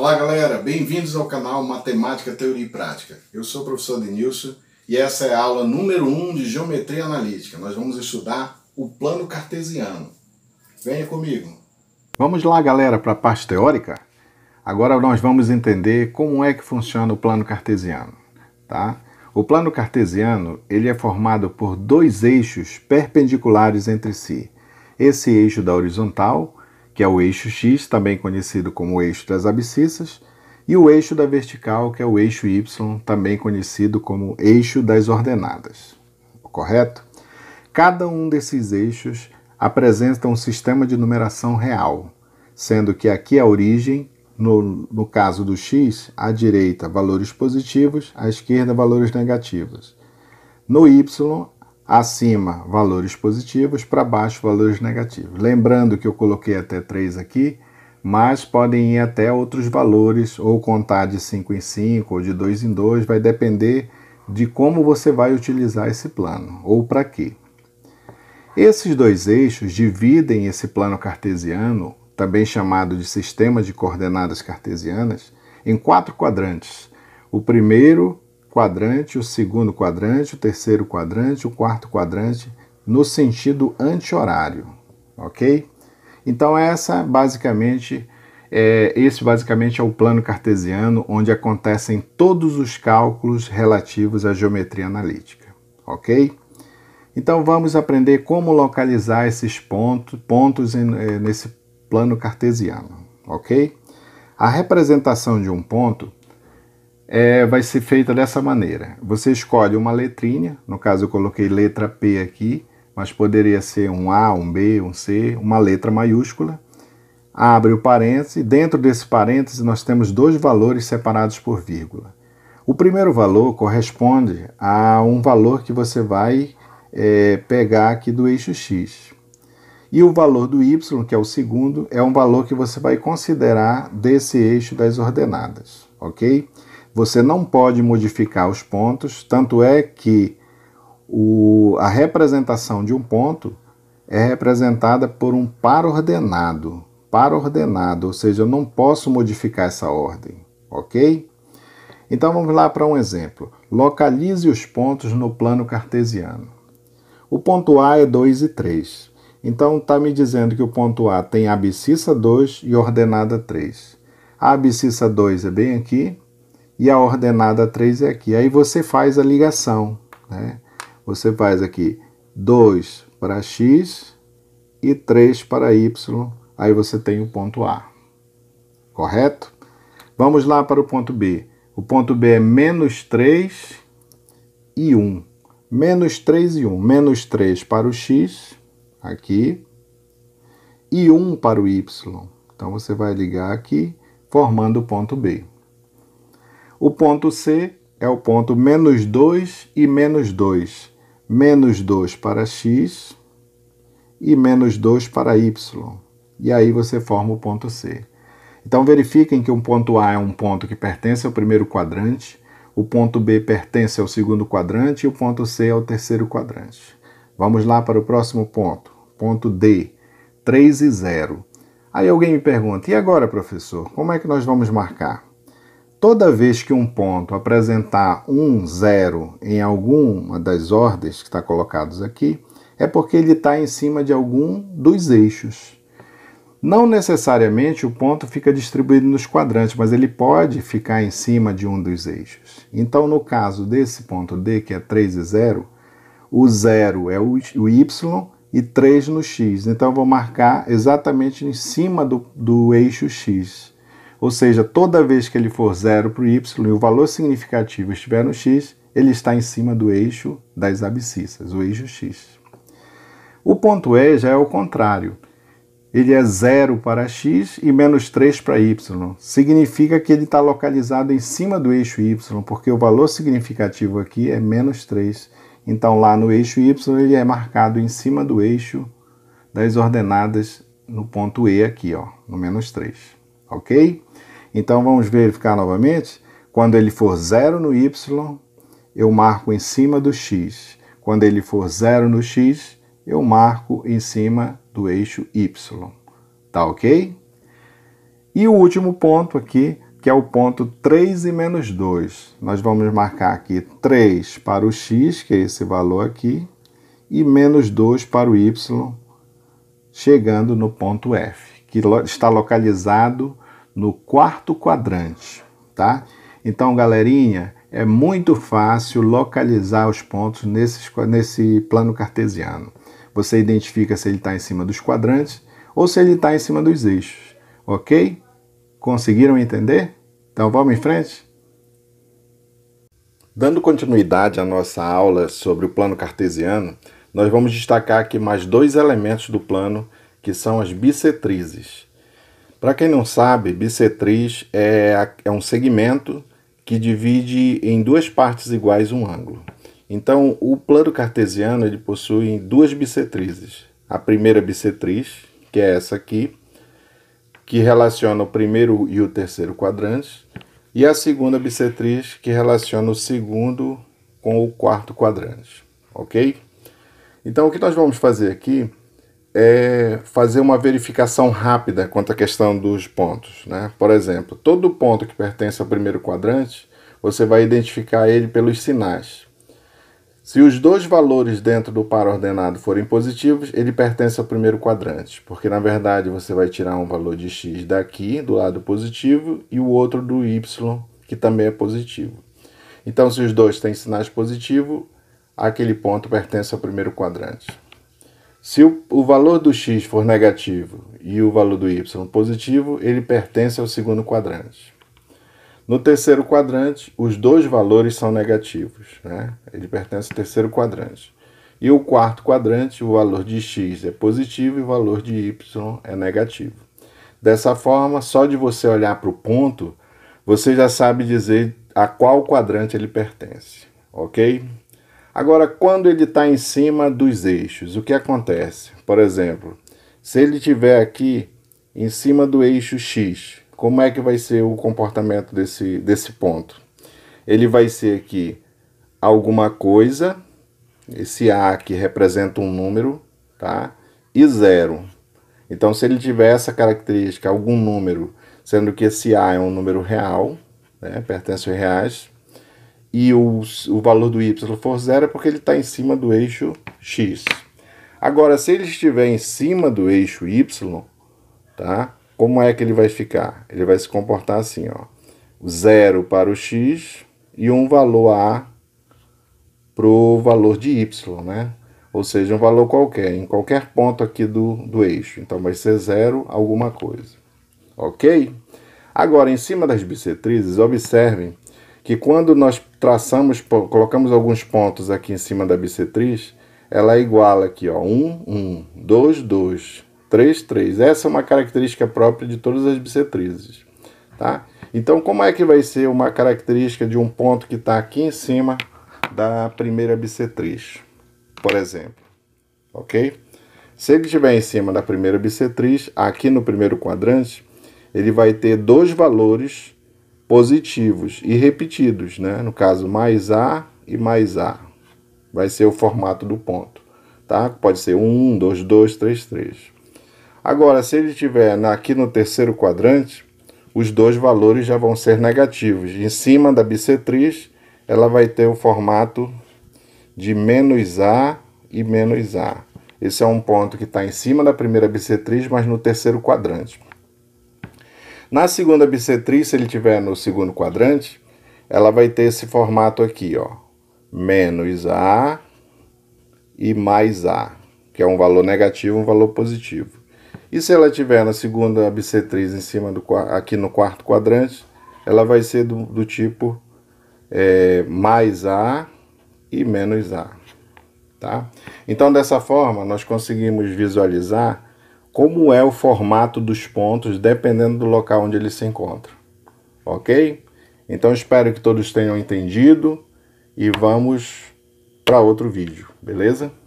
Olá, galera! Bem-vindos ao canal Matemática, Teoria e Prática. Eu sou o professor Denilson e essa é a aula número 1 um de Geometria Analítica. Nós vamos estudar o plano cartesiano. Venha comigo! Vamos lá, galera, para a parte teórica? Agora nós vamos entender como é que funciona o plano cartesiano, tá? O plano cartesiano ele é formado por dois eixos perpendiculares entre si. Esse eixo da horizontal que é o eixo X, também conhecido como eixo das abscissas, e o eixo da vertical, que é o eixo Y, também conhecido como eixo das ordenadas. Correto? Cada um desses eixos apresenta um sistema de numeração real, sendo que aqui a origem, no, no caso do x, à direita valores positivos, à esquerda valores negativos. No y, acima valores positivos, para baixo valores negativos. Lembrando que eu coloquei até 3 aqui, mas podem ir até outros valores, ou contar de 5 em 5, ou de 2 em 2, vai depender de como você vai utilizar esse plano, ou para quê. Esses dois eixos dividem esse plano cartesiano, também chamado de sistema de coordenadas cartesianas, em quatro quadrantes. O primeiro quadrante, o segundo quadrante, o terceiro quadrante, o quarto quadrante, no sentido anti-horário, ok? Então essa basicamente é, esse basicamente é o plano cartesiano onde acontecem todos os cálculos relativos à geometria analítica, ok? Então vamos aprender como localizar esses ponto, pontos em, eh, nesse plano cartesiano, ok? A representação de um ponto é, vai ser feita dessa maneira. Você escolhe uma letrinha, no caso eu coloquei letra P aqui, mas poderia ser um A, um B, um C, uma letra maiúscula. Abre o parêntese, dentro desse parêntese nós temos dois valores separados por vírgula. O primeiro valor corresponde a um valor que você vai é, pegar aqui do eixo X. E o valor do Y, que é o segundo, é um valor que você vai considerar desse eixo das ordenadas, ok? você não pode modificar os pontos, tanto é que o, a representação de um ponto é representada por um par ordenado, par ordenado, ou seja, eu não posso modificar essa ordem, ok? Então vamos lá para um exemplo. Localize os pontos no plano cartesiano. O ponto A é 2 e 3. Então está me dizendo que o ponto A tem abscissa 2 e ordenada 3. A abscissa 2 é bem aqui, e a ordenada 3 é aqui. Aí você faz a ligação, né? Você faz aqui 2 para x e 3 para y, aí você tem o ponto A. Correto? Vamos lá para o ponto B. O ponto B é menos 3 e 1. Menos 3 e 1. Menos 3 para o x, aqui, e 1 para o y. Então você vai ligar aqui, formando o ponto B. O ponto C é o ponto menos 2 e menos 2. Menos 2 para x e menos 2 para y. E aí você forma o ponto C. Então verifiquem que um ponto A é um ponto que pertence ao primeiro quadrante, o ponto B pertence ao segundo quadrante e o ponto C ao é terceiro quadrante. Vamos lá para o próximo ponto, ponto D, 3 e 0. Aí alguém me pergunta, e agora, professor, como é que nós vamos marcar? toda vez que um ponto apresentar um zero em alguma das ordens que está colocados aqui, é porque ele está em cima de algum dos eixos. Não necessariamente o ponto fica distribuído nos quadrantes, mas ele pode ficar em cima de um dos eixos. Então, no caso desse ponto D, que é 3 e 0, o 0 é o Y e 3 no X. Então, eu vou marcar exatamente em cima do, do eixo X. Ou seja, toda vez que ele for zero para o y e o valor significativo estiver no x, ele está em cima do eixo das abscissas, o eixo x. O ponto E já é o contrário. Ele é zero para x e menos 3 para y. Significa que ele está localizado em cima do eixo y, porque o valor significativo aqui é menos 3. Então, lá no eixo y, ele é marcado em cima do eixo das ordenadas no ponto E aqui, ó, no menos 3. Ok? Então vamos verificar novamente. Quando ele for zero no y, eu marco em cima do x. Quando ele for zero no x, eu marco em cima do eixo y. Tá ok? E o último ponto aqui, que é o ponto 3 e menos 2. Nós vamos marcar aqui 3 para o x, que é esse valor aqui, e menos 2 para o y, chegando no ponto F, que está localizado no quarto quadrante, tá? Então, galerinha, é muito fácil localizar os pontos nesse, nesse plano cartesiano. Você identifica se ele está em cima dos quadrantes ou se ele está em cima dos eixos, ok? Conseguiram entender? Então vamos em frente? Dando continuidade à nossa aula sobre o plano cartesiano, nós vamos destacar aqui mais dois elementos do plano que são as bissetrizes. Para quem não sabe, bissetriz é, é um segmento que divide em duas partes iguais um ângulo. Então, o plano cartesiano ele possui duas bissetrizes. A primeira bissetriz, que é essa aqui, que relaciona o primeiro e o terceiro quadrantes, e a segunda bissetriz, que relaciona o segundo com o quarto quadrante, ok? Então, o que nós vamos fazer aqui é fazer uma verificação rápida quanto à questão dos pontos. Né? Por exemplo, todo ponto que pertence ao primeiro quadrante, você vai identificar ele pelos sinais. Se os dois valores dentro do par ordenado forem positivos, ele pertence ao primeiro quadrante, porque na verdade você vai tirar um valor de x daqui, do lado positivo, e o outro do y, que também é positivo. Então, se os dois têm sinais positivos, aquele ponto pertence ao primeiro quadrante. Se o, o valor do x for negativo e o valor do y positivo, ele pertence ao segundo quadrante. No terceiro quadrante, os dois valores são negativos, né? ele pertence ao terceiro quadrante. E o quarto quadrante, o valor de x é positivo e o valor de y é negativo. Dessa forma, só de você olhar para o ponto, você já sabe dizer a qual quadrante ele pertence, ok? Agora, quando ele está em cima dos eixos, o que acontece? Por exemplo, se ele tiver aqui em cima do eixo X, como é que vai ser o comportamento desse, desse ponto? Ele vai ser aqui alguma coisa, esse A aqui representa um número, tá? E zero. Então, se ele tiver essa característica, algum número, sendo que esse A é um número real, né? pertence a reais, e o, o valor do y for zero é porque ele está em cima do eixo x. Agora, se ele estiver em cima do eixo y, tá? como é que ele vai ficar? Ele vai se comportar assim, ó. zero para o x e um valor a para o valor de y, né? Ou seja, um valor qualquer, em qualquer ponto aqui do, do eixo. Então, vai ser zero alguma coisa, ok? Agora, em cima das bissetrizes, observem que quando nós traçamos, colocamos alguns pontos aqui em cima da bissetriz, ela é igual aqui, ó, 1, 1, 2, 2, 3, 3. Essa é uma característica própria de todas as bissetrizes, tá? Então, como é que vai ser uma característica de um ponto que está aqui em cima da primeira bissetriz, por exemplo, ok? Se ele estiver em cima da primeira bissetriz, aqui no primeiro quadrante, ele vai ter dois valores positivos e repetidos, né? No caso, mais A e mais A. Vai ser o formato do ponto, tá? Pode ser 1, 2, 2, 3, 3. Agora, se ele estiver aqui no terceiro quadrante, os dois valores já vão ser negativos. Em cima da bissetriz, ela vai ter o formato de menos A e menos A. Esse é um ponto que está em cima da primeira bissetriz, mas no terceiro quadrante. Na segunda bissetriz, se ele tiver no segundo quadrante, ela vai ter esse formato aqui, ó. Menos A e mais A, que é um valor negativo um valor positivo. E se ela tiver na segunda bissetriz em cima do aqui no quarto quadrante, ela vai ser do, do tipo é, mais A e menos A. Tá? Então, dessa forma, nós conseguimos visualizar como é o formato dos pontos dependendo do local onde eles se encontram. Ok? Então espero que todos tenham entendido e vamos para outro vídeo, beleza?